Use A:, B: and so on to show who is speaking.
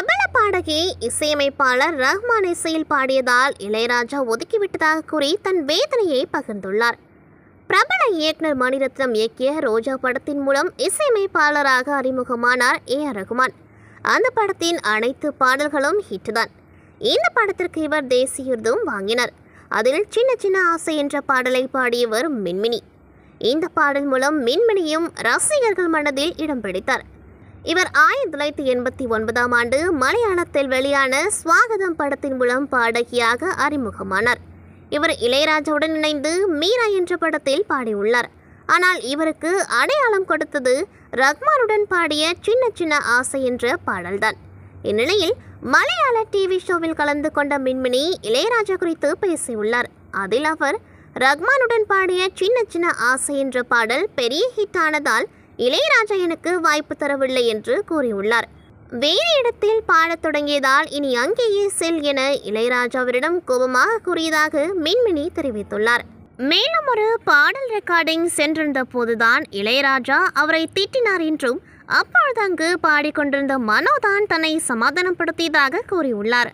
A: பிரபல பாடகி இசையமைப்பாளர் ரஹ்மான் இசையில் பாடியதால் இளையராஜா ஒதுக்கிவிட்டதாக கூறி தன் வேதனையை பகிர்ந்துள்ளார் பிரபல இயக்குனர் மணிரத்னம் இயக்கிய ரோஜா படத்தின் மூலம் இசையமைப்பாளராக அறிமுகமானார் ஏ ஆர் ரகுமான் அந்த படத்தின் அனைத்து பாடல்களும் ஹிட் தான் இந்த படத்திற்கு இவர் தேசிய விருதும் வாங்கினார் அதில் சின்ன சின்ன ஆசை என்ற பாடலை பாடியவர் மின்மினி இந்த பாடல் மூலம் மின்மினியும் ரசிகர்கள் மனதில் இடம் பிடித்தார் இவர் ஆயிரத்தி தொள்ளாயிரத்தி எண்பத்தி ஒன்பதாம் ஆண்டு மலையாளத்தில் வெளியான சுவாகதம் படத்தின் மூலம் பாடகியாக அறிமுகமானார் இவர் இளையராஜாவுடன் இணைந்து மீரா என்ற படத்தில் பாடியுள்ளார் ஆனால் இவருக்கு அடையாளம் கொடுத்தது ரஹ்மானுடன் பாடிய சின்ன சின்ன ஆசை என்ற பாடல்தான் இந்நிலையில் மலையாள டிவி ஷோவில் கலந்து கொண்ட மின்மினி இளையராஜா குறித்து பேசியுள்ளார் அதில் அவர் ரஹ்மானுடன் பாடிய சின்ன சின்ன ஆசை என்ற பாடல் பெரிய ஹிட் ஆனதால் இளையராஜா எனக்கு வாய்ப்பு தரவில்லை என்று கூறியுள்ளார் வேறு இடத்தில் பாடத் தொடங்கியதால் இனி அங்கேயே செல் என இளையராஜாவிடம் கோபமாக கூறியதாக மின்மினி தெரிவித்துள்ளார் மேலும் ஒரு பாடல் ரெக்கார்டிங் சென்றிருந்த போதுதான் இளையராஜா அவரை திட்டினார் என்றும் அப்பொழுது அங்கு பாடிக்கொண்டிருந்த மனோதான் தன்னை சமாதானப்படுத்தியதாக கூறியுள்ளார்